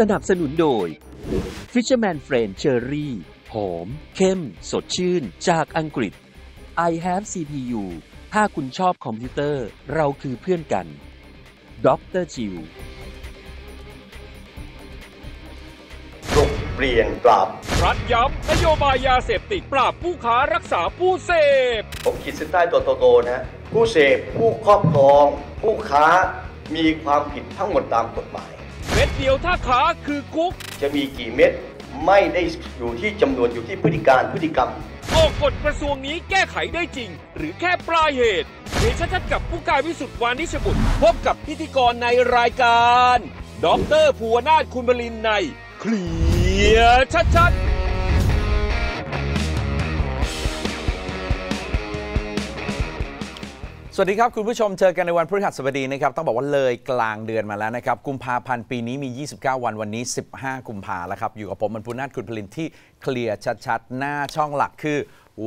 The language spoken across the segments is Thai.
สนับสนุนโดย Fisherman Friend Cherry หอมเข้ม สดชื่นจากอังกฤษ I have CPU ถ้าคุณชอบคอมพิวเตอร์เราคือเพื่อนกันด็อกเตอร์จิวปลุกเปลี่ยนปรับรัดย้ำ นโยบายยาเสพติดปราบผู้ค้ารักษาผู้เสพผมคิดเส้นใต้ตัวโตโตนะ ผู้เสพผู้ครอบครองผู้ค้ามีความผิดทั้งหมดตามกฎหมายเม็ดเดียว ถ้าขา คือกุ๊ก จะมีกี่เม็ด ไม่ได้อยู่ที่จำนวนอยู่ที่พฤติการพฤติกรรมออกกฎกระทรวงนี้แก้ไขได้จริง หรือแค่ปลายเหตุเดชชัดกับผู้กายวิสุทธิ์วานิชบุตรพบกับพิธีกรในรายการดรภูวนาถคุณบลินในเคลียร์ชัด ๆสวัสดีครับ คุณผู้ชมเจอกันในวันพฤหัสบดีนะครับ ต้องบอกว่าเลยกลางเดือนมาแล้วนะครับ กุมภาพันธ์ปีนี้มี 29 วัน วันนี้ 15 กุมภาแล้วครับ อยู่กับผม มันพูนาถคุณพลินที่เคลียร์ชัดๆ หน้าช่องหลักคือ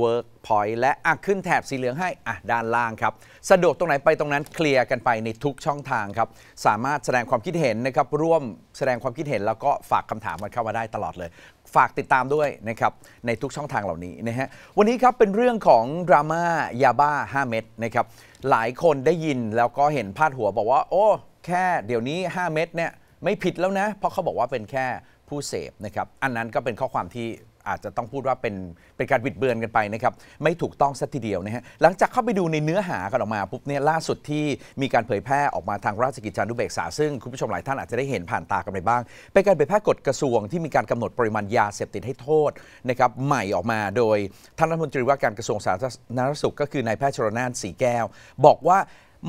Workpoint และอะขึ้นแถบสีเหลืองให้อ่ะด้านล่างครับ สะดวกตรงไหนไปตรงนั้นเคลียร์กันไปในทุกช่องทางครับสามารถแสดงความคิดเห็นนะครับร่วมแสดงความคิดเห็นแล้วก็ฝากคำถามกันเข้ามาได้ตลอดเลยฝากติดตามด้วยนะครับในทุกช่องทางเหล่านี้นะฮะวันนี้ครับเป็นเรื่องของดราม่ายาบ้า 5 เม็ดนะครับหลายคนได้ยินแล้วก็เห็นพาดหัวบอกว่าโอ้แค่เดี๋ยวนี้ 5 เม็ดเนี่ยไม่ผิดแล้วนะเพราะเขาบอกว่าเป็นแค่ผู้เสพนะครับอันนั้นก็เป็นข้อความที่อาจจะต้องพูดว่าเป็นเป็นการบิดเบือนกันไปนะครับ ไม่ถูกต้องสักทีเดียวนะฮะหลังจากเข้าไปดูในเนื้อหากันออกมาปุ๊บเนี่ยล่าสุดที่มีการเผยแพร่ออกมาทางราชกิจจานุเบกษา ซึ่งคุณผู้ชมหลายท่านอาจจะได้เห็นผ่านตากันไปบ้าง เป็นการเผยแพร่กฎกระทรวงที่มีการกำหนดปริมาณยาเสพติดให้โทษนะครับใหม่ออกมาโดยท่านรัฐมนตรีว่าการกระทรวงสาธารณสุขก็คือนายแพทย์ชรนานสีแก้วบอกว่า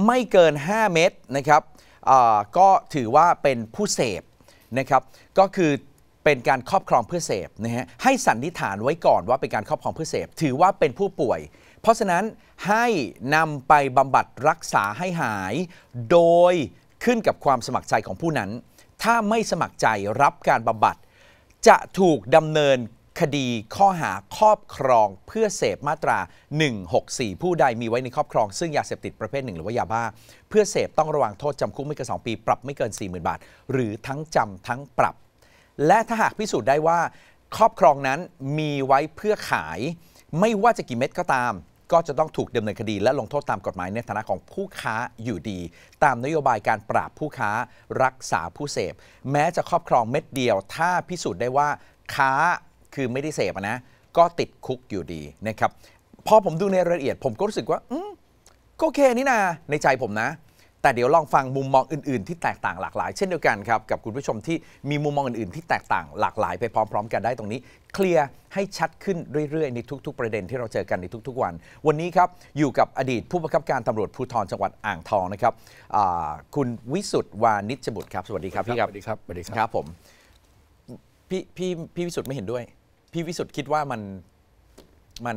ไม่เกิน 5 เม็ดนะครับก็ถือว่าเป็นผู้เสพนะครับก็คือเป็นการครอบครองเพื่อเสพนะฮะ ให้สันนิษฐานไว้ก่อนว่าเป็นการครอบครองเพื่อเสพ ถือว่าเป็นผู้ป่วย เพราะฉะนั้นให้นำไปบำบัดรักษาให้หาย โดยขึ้นกับความสมัครใจของผู้นั้น ถ้าไม่สมัครใจรับการบำบัด จะถูกดำเนินคดีข้อหาครอบครองเพื่อเสพมาตรา 164 ผู้ใดมีไว้ในครอบครอง ซึ่ง ยาเสพติดประเภทหนึ่งหรือว่ายาบ้า เพื่อเสพต้องระวังโทษจำคุกไม่เกิน2ปี ปรับไม่เกิน40,000บาท หรือทั้งจำทั้งปรับและถ้าหากพิสูจน์ได้ว่าครอบครองนั้นมีไว้เพื่อขาย ไม่ว่าจะกี่เม็ดก็ตาม ก็จะต้องถูกดำเนินคดี และลงโทษตามกฎหมายในฐานะของผู้ค้าอยู่ดี ตามนโยบายการปราบผู้ค้ารักษาผู้เสพแม้จะครอบครองเม็ดเดียว ถ้าพิสูจน์ได้ว่าค้าคือไม่ได้เสพนะก็ติดคุกอยู่ดีนะครับพอผมดูในรายละเอียดผมก็รู้สึกว่าก็โอเคนี่นาในใจผมนะแต่เดี๋ยวลองฟังมุมมองอื่น ๆ ที่แตกต่างหลากหลายเช่นเดียวกัน ครับกับคุณผู้ชมที่มีมุมมองอื่น ๆ ที่แตกต่างหลากหลายไปพร้อม ๆ กันได้ตรงนี้ เคลียร์ให้ชัดขึ้นเรื่อย ๆ ในทุก ๆ ประเด็นที่เราเจอกันในทุก ๆ วัน วันนี้ครับอยู่กับอดีตผู้บังคับการตำรวจภูธรจังหวัดอ่างทองนะครับคุณวิสุทธ์วานิชบุตรครับสวัสดีครับ พี่ครับสวัสดีครับสวัสดีครับผมพี่พี่พี่วิสุทธ์ไม่เห็นด้วย พี่วิสุทธ์คิดว่ามันมัน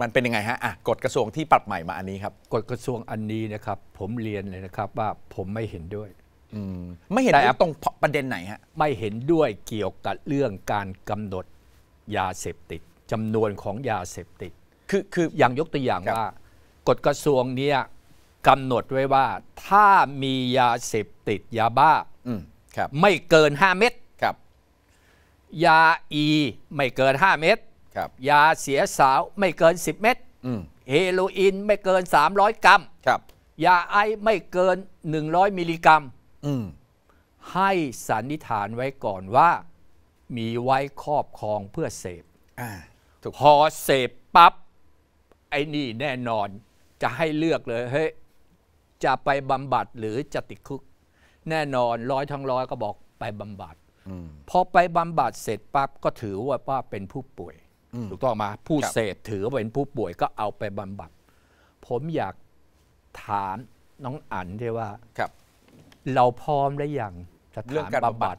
มันเป็นยังไงฮะอ่ะกฎกระทรวงที่ปรับใหม่มาอันนี้ครับกฎกระทรวงอันนี้นะครับ ผมเรียนเลยนะครับ ว่าผมไม่เห็นด้วยอมไม่เห็นด้วตรงประเด็นไหนฮะไม่เห็นด้วยเกี่ยวกับเรื่องการกำหนด ยาเสพติด จำนวนของยาเสพติด คือคืออย่างยกตัวอย่างว่ากฎกระทรวงเนี้ยกำหนดไว้ว่า ถ้ามียาเสพติด ยาบ้าไม่เกินห้าเม็ดยาอี ไม่เกินห้าเม็ดยาเสียสาวไม่เกิน 10เม็ดเฮโรอีนไม่เกิน 300 กรัม ครับยาไอไม่เกิน 100 มิลลิกรัมให้สันนิษฐานไว้ก่อนว่า มีไว้ครอบครองเพื่อเสพพอเสพปับ๊บ ไอ้นี่แน่นอนจะให้เลือกเลยเฮ้ยจะไปบำบัดหรือจะติดคุก แน่นอน ร้อยทั้งร้อยก็บอกไปบำบัดพอไปบำบัดเสร็จปั๊บก็ถือว่าป้าเป็นผู้ป่วยถูกต้องมา ผู้เสพถือว่าเป็นผู้ป่วยก็เอาไปบำบัด ผมอยากถามน้องอั๋นที่ว่าครับ เราพร้อมหรือยังสถานบำบัด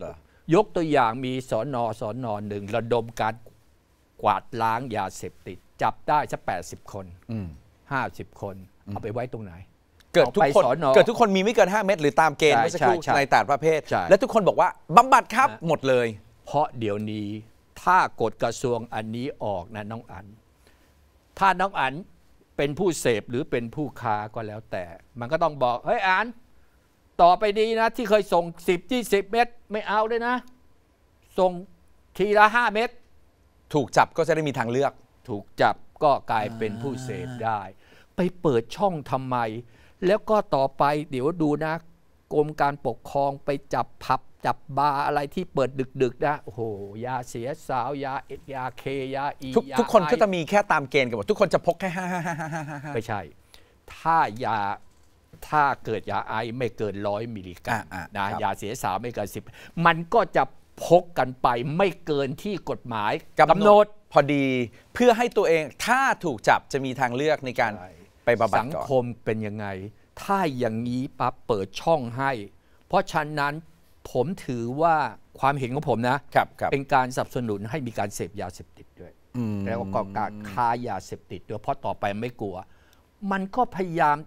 ยกตัวอย่างมีสอนอสอนอหนึ่งระดมการกวาดล้างยาเสพติด จับได้สักแปดสิบคนห้าสิบคน เอาไปไว้ตรงไหน เกิดทุกคนเกิดทุกคนมีไม่เกินห้าเม็ดหรือตามเกณฑ์ม่สักครู่ในต่าะประเภทและทุกคนบอกว่าบำบัดครับ หมดเลย เพราะเดี๋ยวนี้ถ้ากฎกระทรวงอันนี้ออกนะน้องอันถ้าน้องอันเป็นผู้เสพหรือเป็นผู้ค้าก็แล้วแต่ มันก็ต้องบอก เฮ้ยอันต่อไปดีนะ ที่เคยส่งสิบี่สิบเม็ดไม่เอาเลยนะส่งทีละห้าเม็ดถูกจับก็จะได้มีทางเลือก ถูกจับก็กลายเป็นผู้เสพได้ ไปเปิดช่องทำไม แล้วก็ต่อไปเดี๋ยวดูนะกรมการปกครองไปจับผับจับบาร์อะไรที่เปิดดึกๆ นะ โอ้โห ยาเสียสาวยาเอยาเคยาอีทุกคนก็จะมีแค่ตามเกณฑ์กันหมดทุกคนจะพกแค่ห้าห้าห้าห้าห้าไม่ใช่ ถ้ายา ถ้าเกิดยาไอไม่เกินร้อยมิลลิกรัมนะยาเสียสาวไม่เกินสิบ มันก็จะพกกันไป ไม่เกินที่กฎหมายกำหนดพอดี เพื่อให้ตัวเอง ถ้าถูกจับจะมีทางเลือกในการไปบำบัดสังคมเป็นยังไง ถ้าอย่างนี้ปั๊บเปิดช่องให้ เพราะฉะนั้นผมถือว่าความเห็นของผมนะเป็นการสนับสนุนให้มีการเสพยาเสพติดด้วยแล้วก็การค้ายาเสพติดด้วยเพราะต่อไปไม่กลัว มันก็พยายาม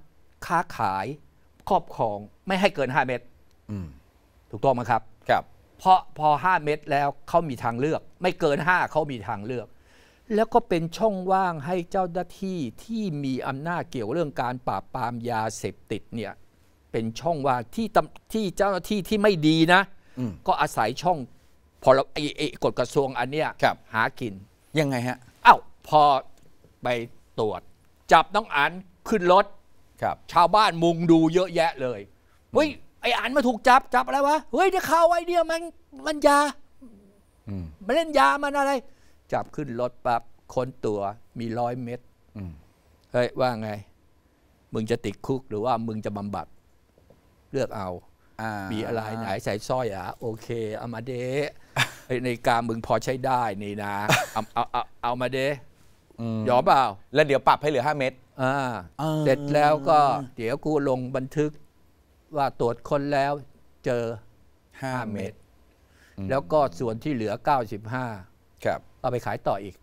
ค้าขายครอบครองไม่ให้เกินห้าเม็ดถูกต้องไหมครับครับเพราะพอห้าเม็ดแล้วเขามีทางเลือก ไม่เกินห้าเขามีทางเลือก แล้วก็เป็นช่องว่างให้เจ้าหน้าที่ที่มีอำนาจเกี่ยวเรื่องการปราบปรามยาเสพติดเนี่ยเป็นช่องว่างที่ตำที่เจ้าหน้าที่ที่ไม่ดีนะก็อาศัยช่อง พอเราไอ้ไอ้กฎกระทรวงอันเนี้ยหากิน ยังไงฮะอ้าวพอไปตรวจ จับน้องอันขึ้นรถครับ ชาวบ้านมุงดูเยอะแยะเลยเฮ้ยไออันมาถูกจับ จับอะไรวะ เฮ้ยเดี๋ยวข่าวไอเดียมันมันยาอมาันเล่นยามันอะไร จับขึ้นรถปั๊บคนตัว มีร้อยเม็ดเฮ้ยว่าไง มึงจะติดคุกหรือว่ามึงจะบำบัดเลือกเอามีอะไรไหนใส่สร้อยอ่ะโอเคเอามาเด ในการมึงพอใช้ได้นี่นะเอาเอาเอามาเดยอมเปล่า แล้วเดี๋ยวปรับให้เหลือห้าเม็ดเสร็จแล้วก็ เดี๋ยวกูลงบันทึกว่าตรวจคนแล้วเจอห้าเม็ด แล้วก็ส่วนที่เหลือเ้าครับ เอาไปขายต่ออีก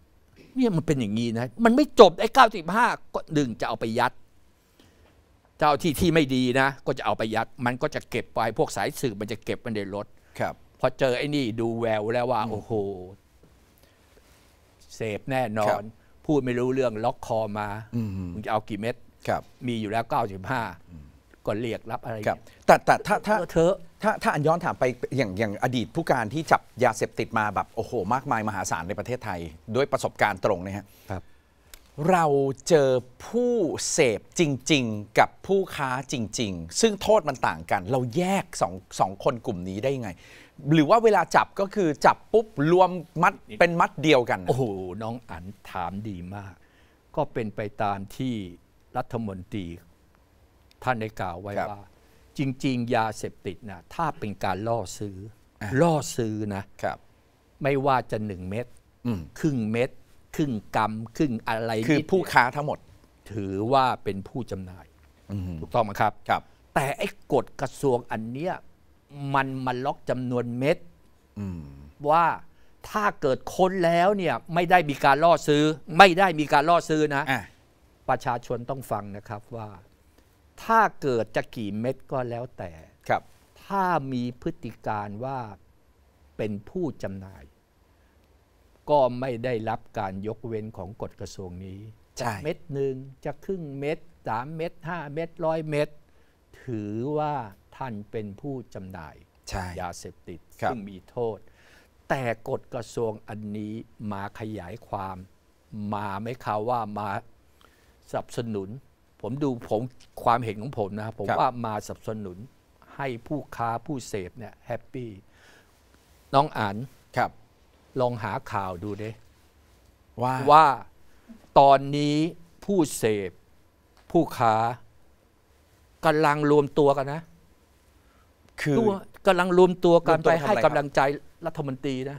เนี่ยมันเป็นอย่างนี้นะ มันไม่จบไอ้เก้าสก็หนึ่งจะเอาไปยัดจ้าที่ที่ไม่ดีนะ ก็จะเอาไปยัดมันก็จะเก็บไป พวกสายสืบมันจะเก็บมันในรถครับ พอเจอไอ้นี่ดูแววแล้วว่า โอ้โห เสพแน่นอน พูดไม่รู้เรื่องล็อกคอมามึงจะเอากี่เม็ดมีอยู่แล้ว 95ก็เรียกรับอะไรแต่แต่ถ้าถ้าเธอถ้าถ้าอันย้อนถามไปอย่างอย่างอดีตผู้การที่จับยาเสพติดมาแบบโอ้โห มากมายมหาศาลในประเทศไทยด้วยประสบการณ์ตรงเนี่ยครับเราเจอผู้เสพจริง ๆกับผู้ค้าจริง ๆ ซึ่งโทษมันต่างกัน เราแยกสองสองคนกลุ่มนี้ได้ยังไง หรือว่าเวลาจับก็คือจับปุ๊บ รวมมัด เป็นมัดเดียวกัน โอ้โห น้องอันถามดีมาก ก็เป็นไปตามที่รัฐมนตรี ท่านได้กล่าวไว้ว่า จริง ๆ ยาเสพติดนะถ้าเป็นการล่อซื้อ ล่อซื้อนะครับไม่ว่าจะหนึ่งเม็ดครึ่งเม็ดครึ่งกรรมครึ่งอะไรคือผู้ค้าทั้งหมด ถือว่าเป็นผู้จำหน่ายถูกต้องไหมครับ ครับ แต่ไอ้กฎกระทรวงอันเนี้ยมันมันล็อกจำนวนเม็ดว่าถ้าเกิดค้นแล้วเนี่ยไม่ได้มีการล่อซื้อ ไม่ได้มีการล่อซื้อนะะประชาชนต้องฟังนะครับว่า ถ้าเกิดจะกี่เม็ดก็แล้วแต่ครับ ถ้ามีพฤติการว่าเป็นผู้จำหน่ายก็ไม่ได้รับการยกเว้นของกฎกระทรวงนี้จากเม็ดหนึ่งจะครึ่งเม็ดสามเม็ดห้าเม็ดร้อยเม็ดถือว่าท่านเป็นผู้จำหน่ายยาเสพติด ซึ่งมีโทษ แต่กฎกระทรวงอันนี้มาขยายความ มาไม่ข่าวว่ามาสนับสนุน ผมดูผมความเห็นของผมนะครับผมว่ามาสนับสนุนให้ผู้ค้าผู้เสพเนี่ยแฮปปี้น้องอันครับลองหาข่าวดูเด้ว่าว่าตอนนี้ผู้เสพ ผู้ค้ากำลังรวมตัวกันนะ คือกำลังรวมตัวกันไปให้กำลังใจรัฐมนตรีนะ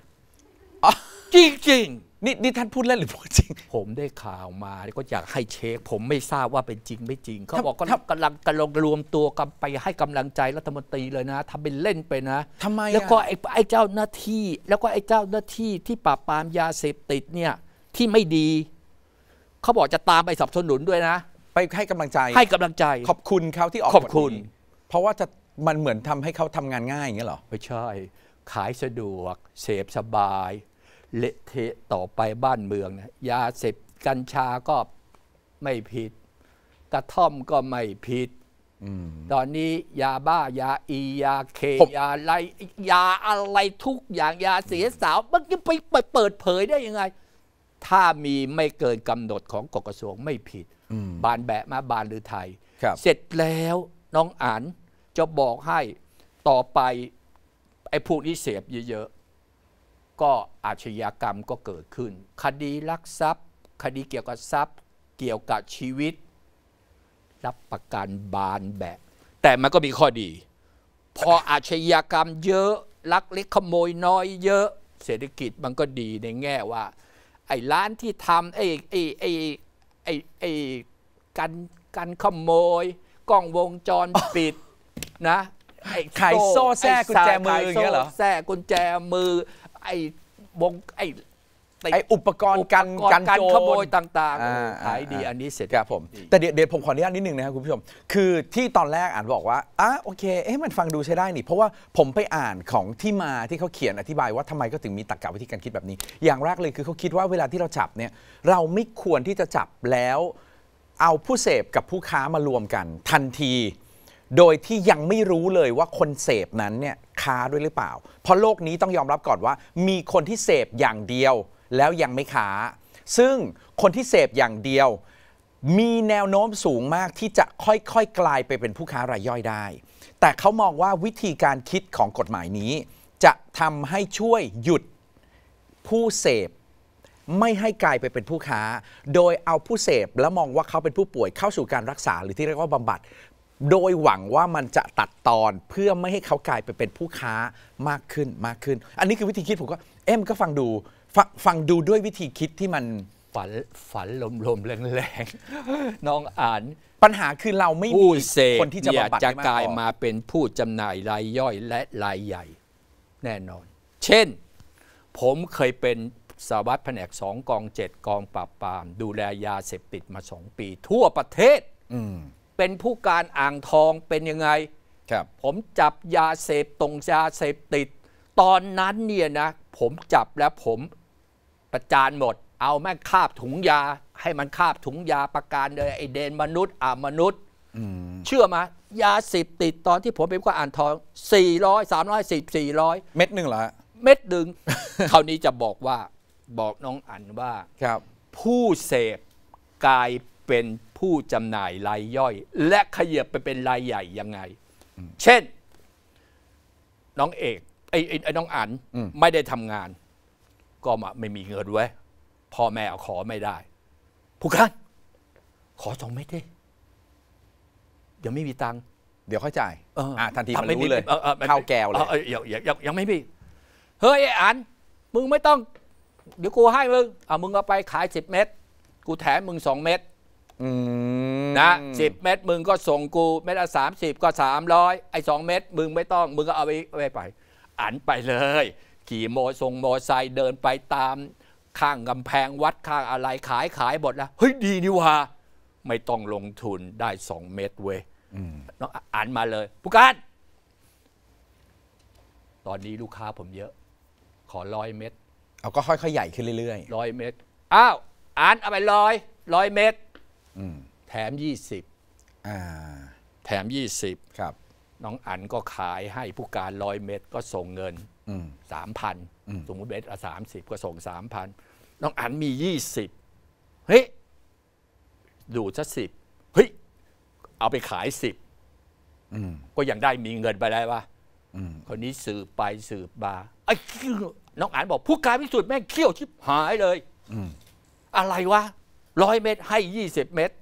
จริงจริงนี่นี่ท่านพูดเล่นหรือพูดจริง ผมได้ข่าวมาก็อยากให้เช็คผมไม่ทราบว่าเป็นจริงไม่จริงเขาบอกก็กำลังกำลังรวมตัวกันไปให้กำลังใจรัฐมนตรีเลยนะทำเป็นเล่นไปนะทำไมแล้วก็ไอ้ไอ้เจ้าหน้าที่ แล้วก็ไอ้เจ้าหน้าที่ที่ปราบปรามยาเสพติดเนี่ย ที่ไม่ดี เขาบอกจะตามไปสนับสนุนด้วยนะ ไปให้กำลังใจให้กำลังใจ ขอบคุณเขาที่ออกขอบคุณ เพราะว่าจะมันเหมือนทำให้เขาทำงานง่ายอย่างเงี้ยหรอไม่ใช่ขายสะดวกเสพสบายเละเทะต่อไปบ้านเมืองนะยาเสพกัญชาก็ไม่ผิดกระท่อมก็ไม่ผิดตอนนี้ยาบ้า ยาอียาเค ยาอะไรยาอะไรทุกอย่างยาเสียสาวมันจะไปเปิดเผยได้ยังไง ถ้ามีไม่เกินกำหนดของกกระทรวงไม่ผิดบานแบะมาบานหรือไทย เสร็จแล้วน้องอ่านจะบอกให้ต่อไปไอ้พวกนี้เสพเยอะก็อาชญากรรมก็เกิดขึ้น คดีลักทรัพย์ คดีเกี่ยวกับทรัพย์เกี่ยวกับชีวิต รับประกันบานแบบ แต่มันก็มีข้อดี พออาชญากรรมเยอะลักเล็กขโมยน้อยเยอะ เศรษฐกิจมันก็ดีในแง่ว่า ไอ้ร้านที่ทำไอ้ไอ้ไอ้ไอ้ไอ้การการขโมย กล้องวงจรปิดนะไอ้ขายโซ่แซ่กุญแจมืออย่างเงี้ยเหรอแซ่กุญแจมือไอ้วงไอ้ไอ้ อุปกรณ์การการขโมยต่างๆขายดีอันนี้เสร็จครับผม แต่เดี๋ยวผมขออนุญาตนิดนึงนะครับคุณผู้ชม คือที่ตอนแรกอ่านบอกว่าอ่ะโอเคเอ๊ะมันฟังดูใช้ได้นี่ เพราะว่าผมไปอ่านของที่มาที่เขาเขียนอธิบายว่าทำไมก็ถึงมีตรรกะวิธีการคิดแบบนี้ อย่างแรกเลยคือเขาคิดว่าเวลาที่เราจับเนี่ย เราไม่ควรที่จะจับแล้ว เอาผู้เสพกับผู้ค้ามารวมกัน ทันที โดยที่ยังไม่รู้เลยว่าคนเสพนั้นเนี่ยค้าด้วยหรือเปล่า เพราะโลกนี้ต้องยอมรับก่อนว่า มีคนที่เสพอย่างเดียวแล้วยังไม่ค้า ซึ่งคนที่เสพอย่างเดียว มีแนวโน้มสูงมากที่จะค่อยๆ กลายไปเป็นผู้ค้ารายย่อยได้ แต่เขามองว่าวิธีการคิดของกฎหมายนี้ จะทำให้ช่วยหยุดผู้เสพไม่ให้กลายไปเป็นผู้ค้า โดยเอาผู้เสพแล้วมองว่าเขาเป็นผู้ป่วยเข้าสู่การรักษาหรือที่เรียกว่าบำบัดโดยหวังว่ามันจะตัดตอนเพื่อไม่ให้เขากลายไปเป็นผู้ค้ามากขึ้นมากขึ้น อันนี้คือวิธีคิด ผมก็เอ็มก็ฟังดูฟฟังดูด้วยวิธีคิดที่มัน ฝันฝันลมๆแรงๆ น้องอ่านปัญหาคือเราไม่มีคนที่จะบำบัดจะกลายมาเป็นผู้จำหน่ายรายย่อยและรายใหญ่ แน่นอน เช่น ผมเคยเป็นสวัสดิ์แผนกสองกองเจ็ดกองปราบปราม ดูแลยาเสพติดมาสองปี ทั่วประเทศเป็นผู้การอ่างทองเป็นยังไง ครับ ผมจับยาเสพตรงยาเสพติด ตอนนั้นเนี่ยนะ ผมจับแล้วผมประจานหมด เอาแม่งคาบถุงยา ให้มันคาบถุงยาประการเลยไอเดนมนุษย์อ่ามนุษย์เชื่อมายาเสพติดตอนที่ผมเป็นก็อ่านทอง400 3 0 0 400เม็ดหนึ่งเหรอเม็ดหนึ่งคราวนี้จะบอกว่าบอกน้องอันว่า ครับ ผู้เสพกลายเป็นผู้จำหน่ายรายย่อย และขยับไปเป็นรายใหญ่ยังไง เช่นน้องเอกไอ้ไอ้น้องอันไม่ได้ทำงานก็มาไม่มีเงินไว้พ่อแม่เอาขอไม่ได้ผู้การขอสองเม็ดได้ยังไม่มีตังค์เดี๋ยวค่อยจ่ายทันทีมันรู้เลยข้าวแก้วเลยยังยังไม่มี เฮ้ยอันมึงไม่ต้อง เดี๋ยวกูให้มึงเอามึงเอาไปขายสิบเม็ดกูแถมมึงสองเม็ดนะสิบเม็ดมึงก็ส่งกูเม็ดละสามสิบก็สามร้อยไอ้สองเม็ดมึงไม่ต้อง มึงก็เอาไปไปไป อันไปเลย ขี่โมส่งโมไซค์เดินไปตาม ข้างกำแพงวัดข้างอะไรขายขายหมดแล้ว เฮ้ย ดีนี่ว่าไม่ต้องลงทุนได้สองเม็ดเว้ยน้องอ่านมาเลยผู้การตอนนี้ลูกค้าผมเยอะ ขอร้อยเม็ดเอาก็ค่อยๆ ใหญ่ขึ้นเรื่อยๆร้อยเม็ดอ้าวอ่านเอาไปร้อยร้อยเม็ดแถมยี่สิบแถมิบครับ น้องอันก็ขายให้ผู้การร้อยเม็ดก็ส่งเงินสามพัน สมมติเม็ดละสามสิบก็ส่งสามพัน น้องอันมียี่สิบเฮ้ย ดูซะสิบเฮ้ย เอาไปขายสิบก็ยังได้มีเงินไปได้วะคนนี้สืบไปสืบมาไอ้น้องอันบอกผู้การพิสูจน์แม่งเขี้ยวชิบหายเลย อะไรวะร้อยเมตรให้ 20 เมตร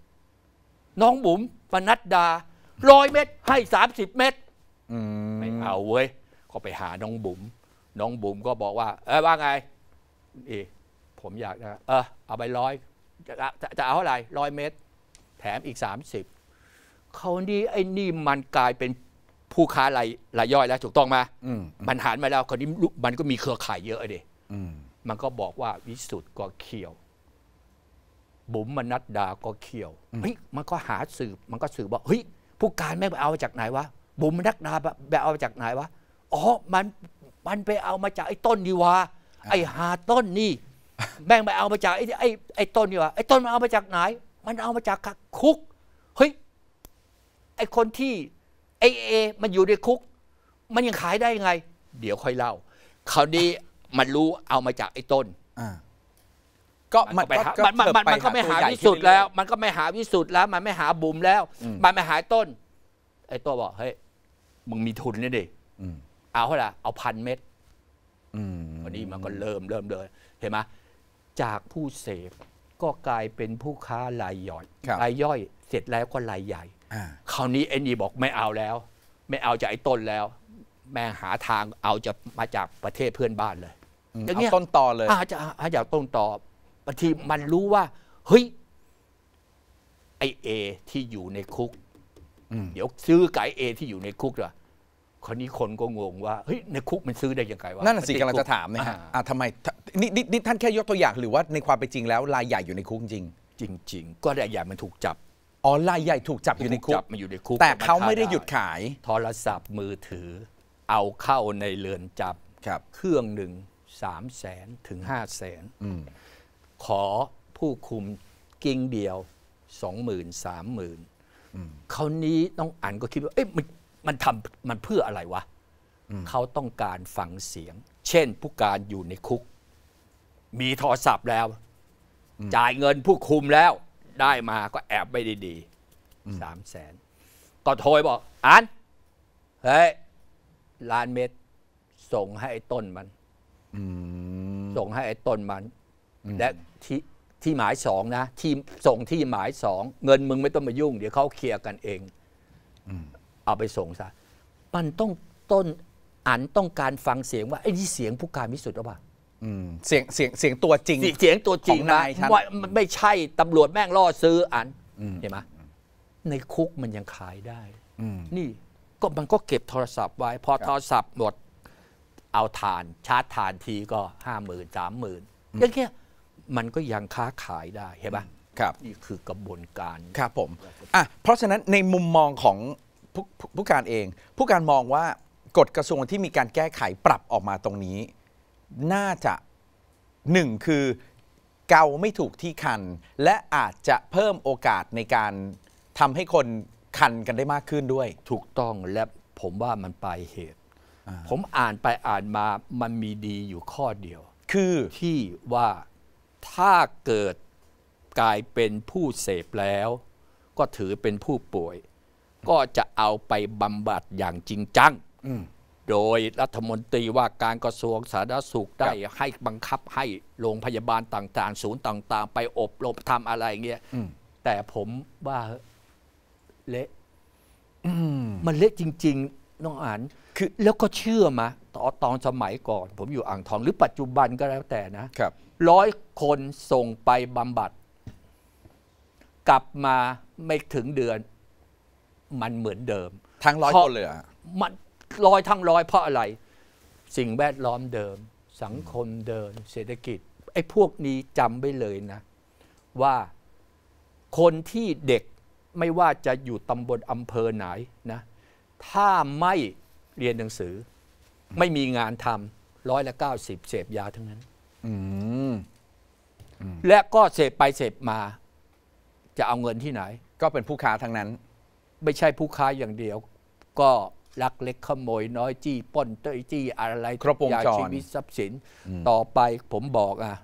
น้องบุ๋มปนัดดาร้อยเมตรให้30เมตรไม่เอาเว้ย ก็ไปหาน้องบุ๋มน้องบุ๋มก็บอกว่า เออว่าไงเอผมอยากนะเออเอาไปร้อยจะจะเอาเท่าไหร่ร้อยเมตร แถมอีก30เขานี้ไอ้นี่มันกลายเป็นผู้ค้ารายรายย่อยแล้ว ถูกต้องไหมมันหันมาแล้วคนนี้มันก็มีเครือข่ายเยอะเลยมันก็บอกว่าวิสุทธ์ก็เขียวบุ๋มมนัดดา ก็เขียวเฮ้ยมันก็หาสืบ มันก็สืบว่าเฮ้ย ผู้การแม่ไปเอาจากไหนวะ บุ๋มมนัดดา ไปเอาจากไหนวะ อ๋อ มัน มันไปเอามาจากไอ้ต้นดีวะไอ้หาต้นนี่ แม่งไปเอามาจากไอ้ ไอ้ ไอ้ต้นดีวะ ไอ้ต้นมันเอามาจากไหน มันเอามาจากคุก เฮ้ย ไอ้คนที่ ไอเอ มันอยู่ในคุก มันยังขายได้ยังไง เดี๋ยวค่อยเล่าคราวนี้มันรู้เอามาจากไอ้ต้นก็มันก็มันมันมันก็ไม่หาวิสุทธ์แล้ว มันก็ไม่หาวิสุทธ์แล้ว มันไม่หาบุ๋มแล้ว มันไม่หาต้น ไอ้ตัวบอกเฮ้ยมึงมีทุนนี่ดิเอาเท่าไหร่เอาพันเม็ดวันนี้มันก็เริ่มเริ่มเลย เห็นไหมจากผู้เสพก็กลายเป็นผู้ค้ารายย่อย รายย่อยเสร็จแล้วก็รายใหญ่คราวนี้ไอ้นี่บอกไม่เอาแล้ว ไม่เอาจากไอ้ต้นแล้ว แม่หาทางเอาจะมาจากประเทศเพื่อนบ้านเลยอย่างเงี้ยต้นต่อเลยอาจจะอาจากต้นต่อบางทีมันรู้ว่า เฮ้ยไอเอที่อยู่ในคุกเดี๋ยวซื้อไก่เอ ที่อยู่ในคุกเหรอคนนี้คนก็งงว่าเฮ้ยในคุกมันซื้อได้ยังไงวะนั่นน่ะสิกำลังจะถามนะฮะทำไมนี่นี่ท่านแค่ยกตัวอย่างหรือว่าในความเป็นจริงแล้วรายใหญ่อยู่ในคุก จริง จริง ๆ ก็รายใหญ่มันถูกจับอ๋อรายใหญ่ถูกจับอยู่ในคุกจับมาอยู่ในคุก แต่เขาไม่ได้หยุดขายโทรศัพท์มือถือ เอาเข้าในเรือนจับครับ เครื่องหนึ่งสามแสนถึงห้าแสนขอผู้คุมกิ้งเดียวสองหมื่นสามหมื่นเขานี้ต้องอ่านก็คิดว่าเอ๊ะมันมันทำมันเพื่ออะไรวะ เขาต้องการฟังเสียง เช่นผู้การอยู่ในคุก มีโทรศัพท์แล้ว จ่ายเงินผู้คุมแล้ว ได้มาก็แอบไม่ดี ๆ สามแสน ก็โทรบอกอ่านเฮ้ยล้านเม็ดส่งให้ไอ้ต้นมันส่งให้ไอ้ต้นมันและที่ที่หมายสองนะ ที่ส่งที่หมายสองเงินมึงไม่ต้องมายุ่ง เดี๋ยวเขาเคลียร์กันเองเอาไปส่งซะมันต้องต้น อันต้องการฟังเสียงว่าไอ้นี่เสียงผู้การพิสุทธิ์หรือเปล่าเสียงเสียงเสียงตัวจริง เสียงตัวจริงนะม่ไม่ใช่ตำรวจแม่งล่อซื้ออันเห็นไหมในคุกมันยังขายได้นี่ก็มันก็เก็บโทรศัพท์ไว้พอโทรศัพท์หมดเอาฐาน ชาร์จฐานทีก็ห้าหมื่นสามหมื่นอย่างเงี้ยมันก็ยังค้าขายได้เห็นปะครับนี่คือกระบวนการครับผมอ่ะเพราะฉะนั้นในมุมมองของผู้ผู้การเอง ผู้การมองว่ากฎกระทรวงที่มีการแก้ไขปรับออกมาตรงนี้ น่าจะหนึ่งคือเกาไม่ถูกที่คัน และอาจจะเพิ่มโอกาสในการทำให้คนคันกันได้มากขึ้นด้วย ถูกต้องและผมว่ามันปลายเหตุ ผมอ่านไปอ่านมามันมีดีอยู่ข้อเดียว คือที่ว่าถ้าเกิดกลายเป็นผู้เสพแล้ว ก็ถือเป็นผู้ป่วย ก็จะเอาไปบำบัดอย่างจริงจังโดยรัฐมนตรีว่าการกระทรวงสาธารณสุขได้ให้บังคับให้โรงพยาบาลต่างๆ ศูนย์ต่างๆ ไปอบรมทำอะไรเงี้ยแต่ผมว่าเละมันเละจริงๆ น้องอ่านคือแล้วก็เชื่อมาตอนตอนสมัยก่อน ผมอยู่อ่างทอง หรือปัจจุบันก็แล้วแต่นะครับร้อยคนส่งไปบำบัดกลับมาไม่ถึงเดือน มันเหมือนเดิม ทั้งร้อยคนเลยอ่ะมันร้อยทั้งร้อยเพราะอะไร สิ่งแวดล้อมเดิม สังคมเดิมเศรษฐกิจ ไอ้พวกนี้จำไว้เลยนะ ว่าคนที่เด็กไม่ว่าจะอยู่ตำบลอำเภอไหนนะ ถ้าไม่เรียนหนังสือไม่มีงานทำร้อยละเก้าสิบเสพยาทั้งนั้นและก็เสพไปเสพมา จะเอาเงินที่ไหน ก็เป็นผู้ค้าทั้งนั้น ไม่ใช่ผู้ค้าอย่างเดียวก็ ลักเล็กขโมยน้อย จี้ ป้นเต้ยจี้อะไรครบวงจรชีวิตทรัพย์สิน ต่อไปผมบอกอ่ะ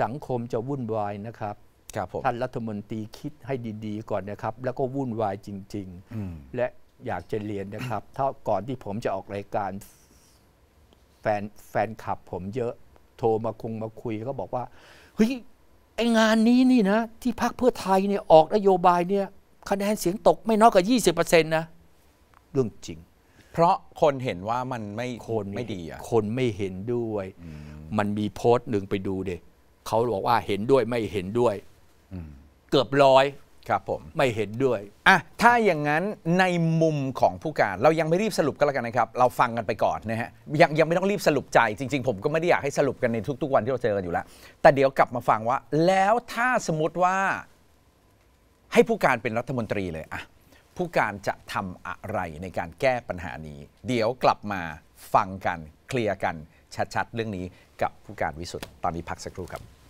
สังคมจะวุ่นวายนะครับครับท่านรัฐมนตรีคิดให้ดี ๆ ก่อนนะครับแล้วก็วุ่นวายจริงๆและอยากจะเรียนนะครับเท่าก่อนที่ผมจะออกรายการ แฟนแฟนคลับผมเยอะ โทรมาคงมาคุย ก็บอกว่าเฮ้ยไองานนี้นี่นะที่พักเพื่อไทยเนี่ยออกนโยบายเนี่ยคะแนนเสียงตกไม่น้อยกว่า20%นะเรื่องจริง เพราะคนเห็นว่ามันไม่คนไม่ดีอะคนไม่เห็นด้วย มันมีโพสต์หนึ่งไปดูเด็เขาบอกว่าเห็นด้วยไม่เห็นด้วยเกือบร้อยครับผม ไม่เห็นด้วย อ่ะ ถ้าอย่างนั้นในมุมของผู้การเรายังไม่รีบสรุปก็แล้วกันนะครับ เราฟังกันไปก่อนนะฮะยังยังไม่ต้องรีบสรุปใจจริง ๆ ผมก็ไม่ได้อยากให้สรุปกันในทุกๆวันที่เราเจอกันอยู่แล้วแต่เดี๋ยวกลับมาฟังว่า แล้วถ้าสมมติว่าให้ผู้การเป็นรัฐมนตรีเลยอ่ะผู้การจะทำอะไรในการแก้ปัญหานี้ เดี๋ยวกลับมาฟังกันเคลียร์กันชัดๆเรื่องนี้กับผู้การวิสุทธ์ตอนนี้พักสักครู่ครับ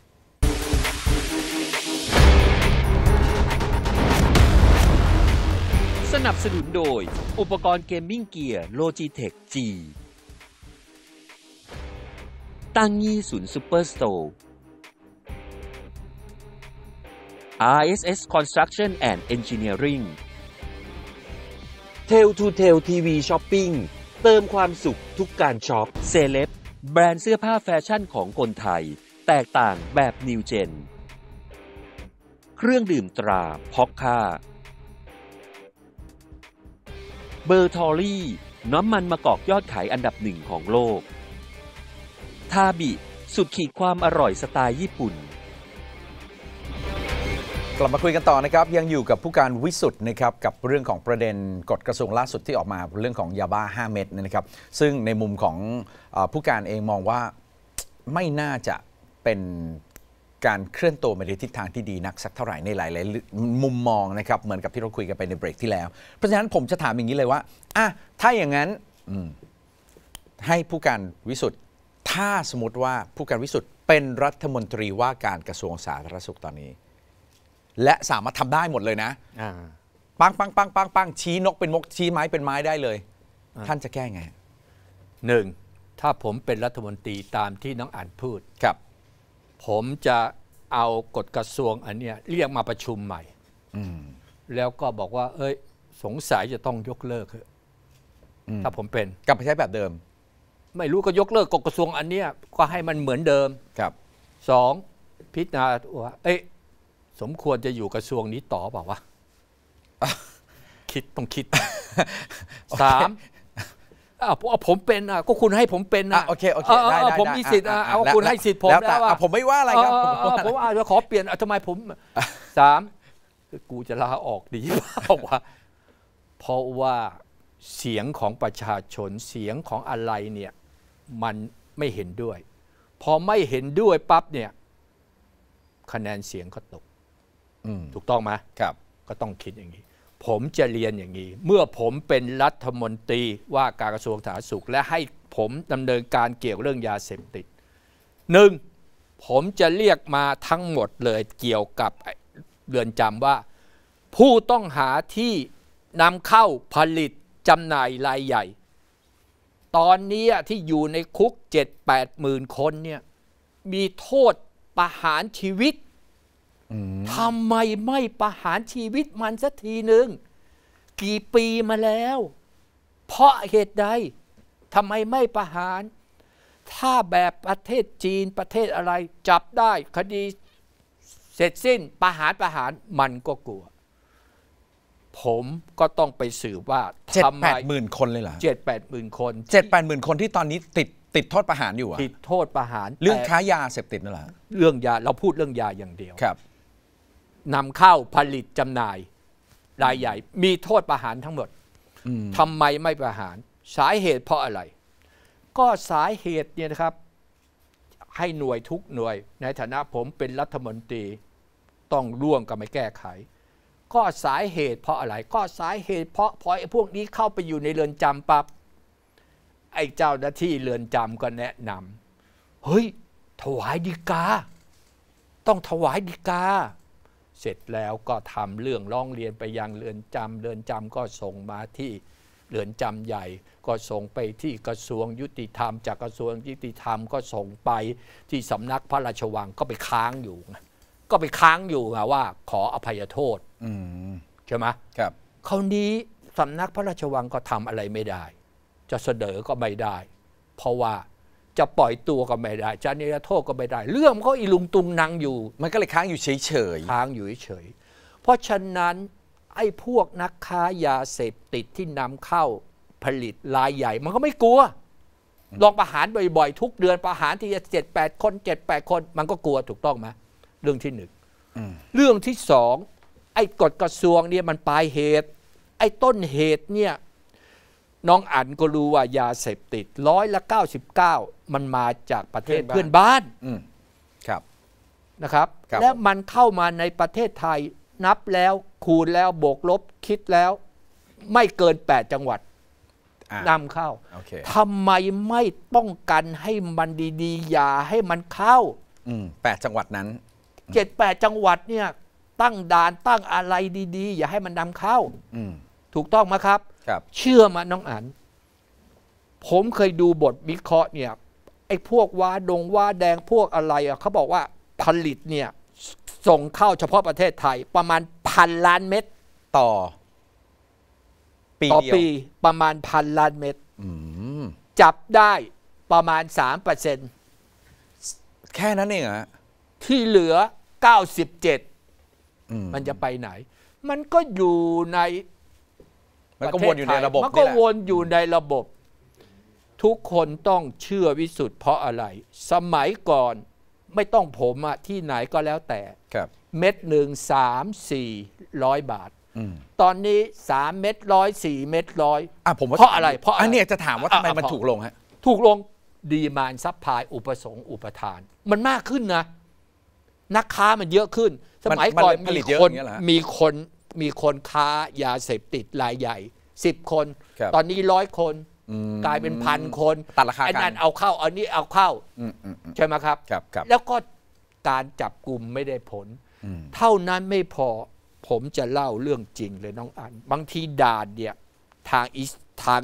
สนับสนุนโดยอุปกรณ์เกมมิ่งเกียร์โลจิเทคจีตั้งยี่ศูนย์ซูเปอร์สโตร์ RSS Construction and Engineering t a i l to t a i l TV Shopping เติมความสุขทุกการช็อปเซเลบแบรนด์เสื้อผ้าแฟชั่นของคนไทย แตกต่างแบบนิวเจนเครื่องดื่มตราพ็อกค่าเบอร์ทอรี่น้ำมันมะกอกยอดขายอันดับหนึ่งของโลก ทาบิสุดขีดความอร่อยสไตล์ญี่ปุ่น กลับมาคุยกันต่อนะครับยังอยู่กับผู้การวิสุทธ์นะครับกับเรื่องของประเด็นกฎกระทรวงล่าสุดที่ออกมาเรื่องของยาบ้า5 เม็ดนะครับซึ่งในมุมของผู้การเองมองว่าไม่น่าจะเป็นการเคลื่อนตัวไปในทิศทางที่ดีนักสักเท่าไหร่ในหลายๆมุมมองนะครับเหมือนกับที่เราคุยกันไปในเบรกที่แล้ว เพราะฉะนั้นผมจะถามอย่างนี้เลยว่าอ่ะถ้าอย่างนั้นให้ผู้การวิสุทธ์ถ้าสมมติว่าผู้การวิสุทธ์เป็นรัฐมนตรีว่าการกระทรวงสาธารณสุขตอนนี้ และสามารถทำได้หมดเลยนะปังปังปังปังปังชี้นกเป็นมกชี้ไม้เป็นไม้ได้เลย ท่านจะแก้ไงหนึ่งถ้าผมเป็นรัฐมนตรีตามที่น้องอ่านพูดครับผมจะเอากฎกระทรวงอันเนี้ยเรียกมาประชุมใหม่แล้วก็บอกว่า เอ้ย สงสัยจะต้องยกเลิกถ้าผมเป็น กลับไปใช้แบบเดิม ไม่รู้ก็ยกเลิกกฎกระทรวงอันเนี้ยก็ให้มันเหมือนเดิมครับสองพิจารณาว่าเอ้ยสมควรจะอยู่กระทรวงนี้ต่อเปล่าวะคิดต้องคิดสามอ่ะผมเป็นอ่ะก็คุณให้ผมเป็นอ่ะโอเคโอเคได้ผมมีสิทธิ์อ่ะเอาคุณให้สิทธิ์ผมแล้วอ่ะผมไม่ว่าอะไรครับผมอาจจะขอเปลี่ยนทำไมผมสามกูจะลาออกดีเปล่าวะเพราะว่าเสียงของประชาชนเสียงของอะไรเนี่ย มันไม่เห็นด้วย พอไม่เห็นด้วยปั๊บเนี่ย คะแนนเสียงก็ตกถูกต้องไหมครับก็ต้องคิดอย่างนี้ผมจะเรียนอย่างนี้ เมื่อผมเป็นรัฐมนตรีว่าการกระทรวงสาธารณสุข และให้ผมดำเนินการเกี่ยวเรื่องยาเสพติดหนึ่งผมจะเรียกมาทั้งหมดเลยเกี่ยวกับเรือนจำว่าผู้ต้องหาที่นำเข้าผลิตจำหน่ายรายใหญ่ ตอนนี้ที่อยู่ในคุก 7 8หมื่นคนเนี่ยมีโทษประหารชีวิตทำไมไม่ประหารชีวิตมันสักทีหนึ่งกี่ปีมาแล้ว เพราะเหตุใดทำไมไม่ประหาร ถ้าแบบประเทศจีนประเทศอะไรจับได้คดีเสร็จสิ้นประหารประหารมันก็กลัว ผมก็ต้องไปสืบว่าเจ็ดแปดหมื่นคนเลยเหรอเจ็ดแปดหมื่นคนเจ็ดแปดหมื่นคนที่ตอนนี้ติดติดโทษประหารอยู่อะติดโทษประหารเรื่องค้ายาเสพติดนั่นแหละเรื่องยาเราพูดเรื่องยาอย่างเดียวครับนำเข้าผลิตจำหน่ายรายใหญ่ มีโทษประหารทั้งหมดทำไมไม่ประหาร สาเหตุเพราะอะไร ก็สาเหตุเนี่ยนะครับ ให้หน่วยทุกหน่วย ในฐานะผมเป็นรัฐมนตรี ต้องร่วมกันไปแก้ไข ก็สาเหตุเพราะอะไร ก็สาเหตุ เพราะพอไอ้พวกนี้เข้าไปอยู่ในเรือนจำปับ๊บ ไอ้เจ้าหน้าที่เรือนจำก็แนะนำเฮ้ย ถวายดีกา ต้องถวายดีกาเสร็จแล้วก็ทำเรื่องร้องเรียนไปยังเรือนจำเรือนจำก็ส่งมาที่ เรือนจำใหญ่ ก็ส่งไปที่กระทรวงยุติธรรม จากกระทรวงยุติธรรมก็ส่งไปที่สำนักพระราชวังก็ไปค้างอยู่ก็ไปค้างอยู่ว่า ขออภัยโทษใช่ไหมครับ คราวนี้สำนักพระราชวังก็ทำอะไรไม่ได้ จะเสนอก็ไม่ได้ เพราะว่าจะปล่อยตัวก็ไม่ได้จะนิรโทษก็ไม่ได้ เรื่องเขาก็อีลุงตุงนางอยู่ มันก็เลยค้างอยู่เฉยค้างอยู่เฉย เพราะฉะนั้นไอ้พวกนักค้ายาเสพติดที่นำเข้าผลิตรายใหญ่ มันก็ไม่กลัวลองประหารบ่อยๆ ทุกเดือนประหารทีละเจ็ดแปดคนเจ็ดแปดคนมันก็กลัวถูกต้องไหมเรื่องที่หนึ่งเรื่องที่สองไอ้กฎกระทรวงเนี่ยมันปลายเหตุ ไอ้ต้นเหตุเนี่ยน้องอั๋นก็รู้ว่ายาเสพติดร้อยละ99มันมาจากประเทศเพื่อนบ้านครับนะครับและมันเข้ามาในประเทศไทยนับแล้ว คูณแล้วบวกลบคิดแล้วไม่เกิน8จังหวัดนำเข้าทำไมไม่ป้องกันให้มันดีๆยาให้มันเข้าแปดจังหวัดนั้นเจ็ดแปดจังหวัดเนี่ย ตั้งด่านตั้งอะไรดีๆ อย่าให้มันนำเข้าถูกต้องไหมครับ ครับ เชื่อมาน้องอัน ผมเคยดูบทวิเคราะห์เนี่ย ไอ้พวกว้าดงว้าแดงพวกอะไรอ่ะเขาบอกว่าผลิตเนี่ย ส่งเข้าเฉพาะประเทศไทย ประมาณพันล้านเม็ดต่อปีต่อปีประมาณพันล้านเม็ดจับได้ประมาณสามเปอร์เซ็นแค่นั้นเองอะที่เหลือเก้าสิบเจ็ดมันจะไปไหน มันก็อยู่ในมันก็วนอยู่ในระบบมันก็วนอยู่ในระบบ ทุกคนต้องเชื่อวิสุทธ์เพราะอะไร สมัยก่อนไม่ต้องผมอะที่ไหนก็แล้วแต่เม็ดหนึ่งสามสี่ร้อยบาทตอนนี้สามเม็ดร้อยสี่เม็ดร้อยเพราะอะไร เพราะอันนี้จะถามว่าทำไมมันถูกลงฮะถูกลงดีมานซับพายอุปสงค์อุปทาน มันมากขึ้นนะ นักค้ามันเยอะขึ้น สมัยก่อนมีคนมีคนมีคนค้ายาเสพติดรายใหญ่สิบคน ตอนนี้ร้อยคนกลายเป็นพันคนตัดราคาอ้นั่นเอาเข้า อันนี้เอาเข้าใช่ไหมครับ ครับรบแล้วก็การจับกลุ่มไม่ได้ผล เท่านั้นไม่พอผมจะเล่าเรื่องจริงเลยน้องอัน บางทีด่านเนี่ย ทางอีสทาง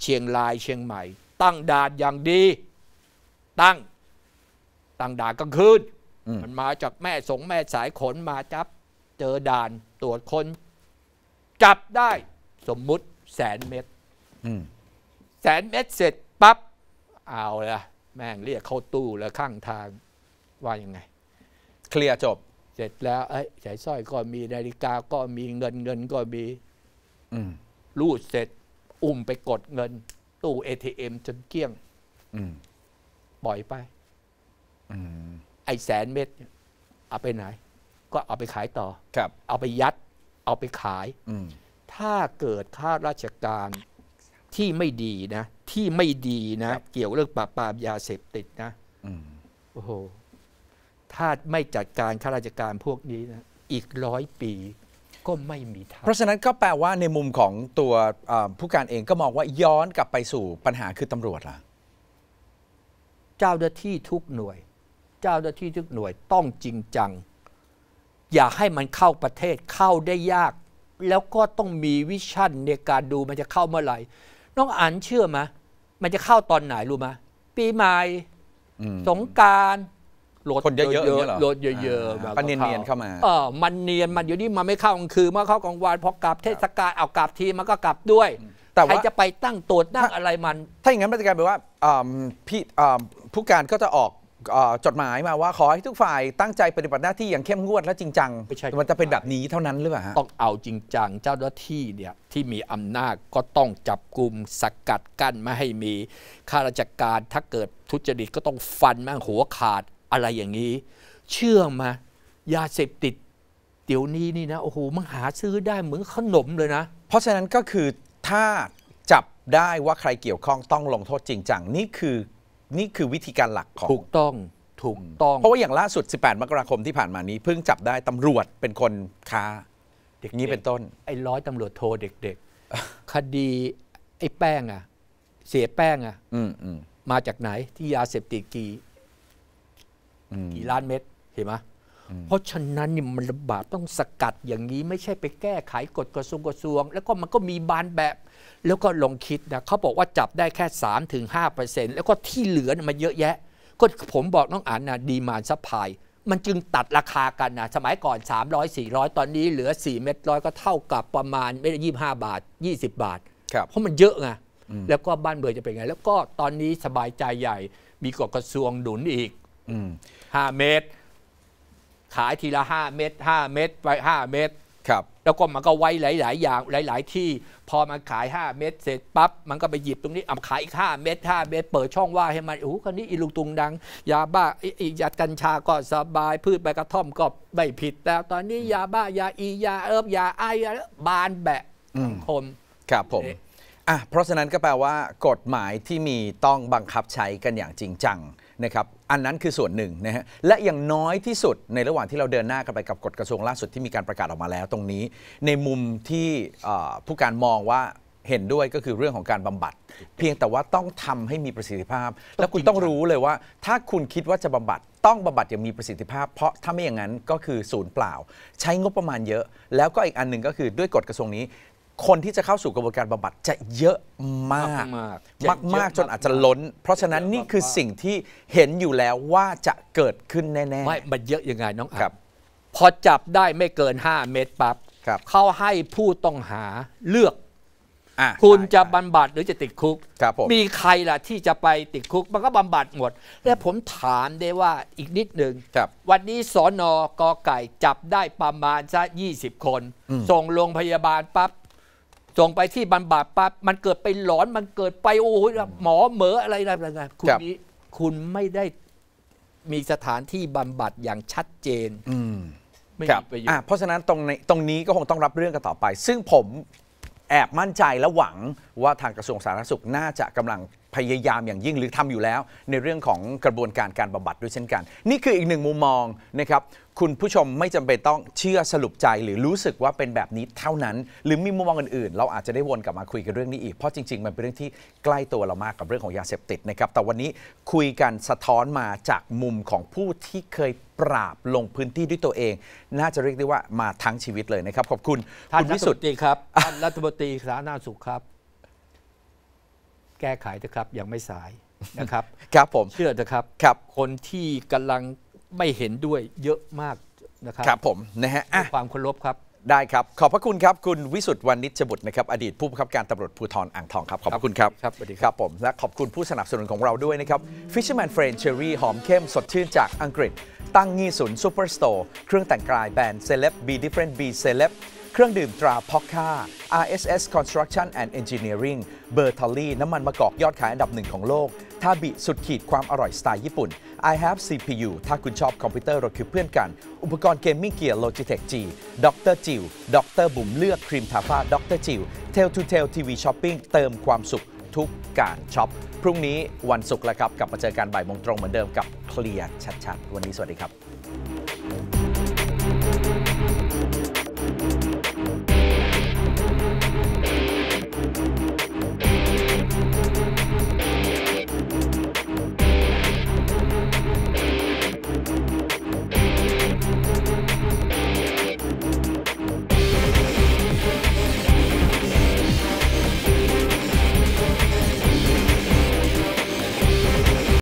เชียงรายเชียงใหม่ ตั้งด่านอย่างดี ตั้งตั้งด่านกลางคืนมันมาจากแม่สงแม่สายขนมาจับเจอด่านตรวจคน จับได้ สมมุติ แสนเม็ดแสนเม็ดเสร็จปับ๊บเอาละแม่งเรียกเข้าตู้แล้วข้างทางว่ายังไง เคลียร์จบ เสร็จแล้ว เอ้ยสายสร้อยก็มีนาฬิกาก็มีเงินเงินก็มีรูดเสร็จอุ้มไปกดเงิน ตู้เอทีเอ็มจนเกลี้ยงปล่อยไปอไอ้แสนเม็ดเอาไปไหนก็เอาไปขายต่อ ครับ เอาไปยัด เอาไปขาย ถ้าเกิดข้าราชการที่ไม่ดีนะ ที่ไม่ดีนะ เกี่ยวเรื่องปราบปรามยาเสพติดนะอโอ้โห ถ้าไม่จัดการข้าราชการพวกนี้นะ อีกร้อยปีก็ไม่มีทาง เพราะฉะนั้นก็แปลว่าในมุมของตัวผู้การเองก็มองว่าย้อนกลับไปสู่ปัญหาคือตำรวจล่ะ เจ้าหน้าที่ทุกหน่วย เจ้าหน้าที่ทุกหน่วย ต้องจริงจังอย่าให้มันเข้าประเทศเข้าได้ยาก แล้วก็ต้องมีวิชั่นในการดูมันจะเข้าเมื่อไหร่น้องอันเชื่อไหมมันจะเข้าตอนไหนรู้ไหมปีใหม่สงการโหลดคนเยอะๆเยอะโหลดเยอะๆมันเนียนๆเข้ามาเออมันเนียนมันอยู่นี่มันไม่เข้ากลางคืนมาเข้ากลางวันพอกลับ เทศกาลเอากลับทีมันก็กลับด้วยแต่ใครจะไปตั้งตัวตั้งอะไรมัน ถ้าอย่างนั้นมันจะกลายเป็นว่าพี่ผู้การก็จะออกจดหมายมาว่าขอให้ทุกฝ่ายตั้งใจปฏิบัติหน้าที่อย่างเข้มงวดและจริงจังมันจะเป็นแบบนี้เท่านั้นหรือเปล่าต้องเอาจริงจังเจ้าหน้าที่เนี่ยที่มีอำนาจก็ต้องจับกลุ่มสกัดกั้นไม่ให้มีข้าราชการถ้าเกิดทุจริตก็ต้องฟันมั่งหัวขาดอะไรอย่างนี้ เชื่อมายาเสพติดเดี๋ยวนี้นี่นะโอ้โหมันหาซื้อได้เหมือนขนมเลยนะ เพราะฉะนั้นก็คือถ้าจับได้ว่าใครเกี่ยวข้องต้องลงโทษจริงจังนี่คือนี่คือวิธีการหลักของถูกต้องถูกต้องเพราะว่าอย่างล่าสุด 18 มกราคมที่ผ่านมานี้ เพิ่งจับได้ตำรวจเป็นคนค้าอย่างนี้เป็นต้นไอ้ร้อยตำรวจโทรเด็ก ๆ คดี ไอ้แป้งอะเสียแป้งอะมมมาจากไหนที่ยาเสพติดกี่กี่ล้านเม็ดเห็นไหมเพราะฉะนั้นนี่มันลำบากต้องสกัดอย่างนี้ไม่ใช่ไปแก้ไขกฎกระทรวงกระทรวง แล้วก็มันก็มีบานแบบ แล้วก็ลองคิดนะเขาบอกว่าจับได้แค่3ถึงแล้วก็ที่เหลือมันเยอะแยะ ก็ผมบอกน้องอ่านนะดีมานซัพพลายมันจึงตัดราคากันนะสมัยก่อน 300 400 ตอนนี้เหลือ 4 เม็ดร้อยก็เท่ากับประมาณไม่ได้ยี่ห้าบาท 20 บาทเพราะมันเยอะไงแล้วก็บ้านเบื่อจะเป็นไง แล้วก็ตอนนี้สบายใจใหญ่มีกฎกระทรวงหนุนอีกห้าเมตรขายทีละห้าเม็ดห้าเม็ดไปห้าเม็ดครับ แล้วก็มันก็ไว้หลายๆอย่างหลาย ๆ ที่พอมันขายห้าเม็ดเสร็จปั๊บมันก็ไปหยิบตรงนี้เอาขายอีกห้าเม็ดห้าเม็ดเปิดช่องว่าให้มันโอ้โหคนนี้อีลุงตุงดัง ยาบ้าอียากัญชาก็สบายพืชใบกระท่อมก็ไม่ผิดแล้วตอนนี้ยาบ้ายาอียาเอิบยาไอบานแบะคม ครับผมอ่ะเพราะฉะนั้นก็แปลว่า กฎหมายที่มีต้องบังคับใช้กันอย่างจริงจังนะครับอันนั้นคือส่วนหนึ่งนะฮะและอย่างน้อยที่สุดในระหว่างที่เราเดินหน้ากันไปกับกฎกระทรวงล่าสุดที่มีการประกาศออกมาแล้วตรงนี้ ในมุมที่ผู้การมองว่าเห็นด้วยก็คือเรื่องของการบำบัด เพียงแต่ว่าต้องทำให้มีประสิทธิภาพ แล้วคุณต้องรู้เลยว่า ถ้าคุณคิดว่าจะบำบัดต้องบำบัดอย่างมีประสิทธิภาพ เพราะถ้าไม่อย่างนั้นก็คือศูนย์เปล่า ใช้งบประมาณเยอะ แล้วก็อีกอันหนึ่งก็คือด้วยกฎกระทรวงนี้คนที่จะเข้าสู่กระบวนการบาบัดจะเยอะมากมาก มาก มากจนอาจจะล้น เพราะฉะนั้น นี่คือสิ่งที่เห็นอยู่แล้วว่าจะเกิดขึ้นแน่ ๆ ไม่มันเยอะยังไงน้องครับ พอจับได้ไม่เกิน5เม็ดปั๊บ เขาให้ผู้ต้องหาเลือก คุณจะบำบัดหรือจะติดคุก มีใครล่ะที่จะไปติดคุก มันก็บำบัดหมด และผมถามได้ว่าอีกนิดหนึ่งวันนี้สอนอกอไก่จับได้ประมาณสักยี่สิบคน ส่งโรงพยาบาลปั๊บส่งไปที่บันบาปปั๊บมันเกิดไปหลอนมันเกิดไปโอ้โหหมอเหมออะไรอะไรคุณนี้คุณไม่ได้มีสถานที่บำบัดอย่างชัดเจนไม่มีปรับเพราะฉะนั้นตรงในตรงนี้ก็คงต้องรับเรื่องกันต่อไป ซึ่งผมแอบมั่นใจและหวังว่าทางกระทรวงสาธารณสุขน่าจะกำลังพยายามอย่างยิ่งหรือทำอยู่แล้ว ในเรื่องของกระบวนการการบำบัดด้วยเช่นกัน นี่คืออีกหนึ่งมุมมองนะครับ คุณผู้ชมไม่จำเป็นต้องเชื่อสรุปใจหรือรู้สึกว่าเป็นแบบนี้เท่านั้น หรือมีมุมมองอื่นๆ เราอาจจะได้วนกลับมาคุยกันเรื่องนี้อีกเพราะจริงๆมันเป็นเรื่องที่ใกล้ตัวเรามากกับเรื่องของยาเสพติดนะครับ แต่วันนี้คุยกันสะท้อนมาจากมุมของผู้ที่เคยปราบลงพื้นที่ด้วยตัวเอง น่าจะเรียกได้ว่ามาทั้งชีวิตเลยนะครับขอบคุณคุณวิสุทธิ์ครับท่านรัฐมนตรีสาธารณสุขครับแก้ไขนะครับยังไม่สายนะครับครับผม เชื่อนะครับครับคนที่กำลังไม่เห็นด้วยเยอะมากนะครับครับผมนะฮะความเคารพครับ ได้ครับขอบพระคุณครับคุณวิสุทธ์วันนิชบุตรนะครับ อดีตผู้บังคับการตำรวจภูธรอ่างทองครับ ขอบคุณครับครับสวัสดีครับผมและขอบคุณผู้สนับสนุนของเราด้วยนะครับ Fisherman f r i e n d Cherry หอมเข้มสดชื่นจากอังกฤษ ตั้งงี่ศูนย์ซูเปอร์สโตร์เครื่องแต่งกายแบรนด์ซเล็บ Be Different Be Celeb เครื่องดื่มตราพ็อกค่า RSS Construction and Engineering เบอร์ทอลี่น้ำมันมะกอกยอดขายอันดับหนึ่งของโลก ทาบิ สุดขีดความอร่อยสไตล์ญี่ปุ่น I have CPU ถ้าคุณชอบคอมพิวเตอร์เราคือเพื่อนกัน อุปกรณ์เกมมิ่งเกียร์ Logitech G ด็อกเตอร์จิวด็อกเตอร์บุ๋มเลือกครีมทาฟ้าด็อกเตอร์จิว Tail to Tail TV Shopping เติมความสุขทุกการช็อปพรุ่งนี้วันศุกร์แล้วครับกลับมาเจอกันบ่ายโมงตรงเหมือนเดิมกับเคลียร์ชัดๆวันนี้สวัสดีครับ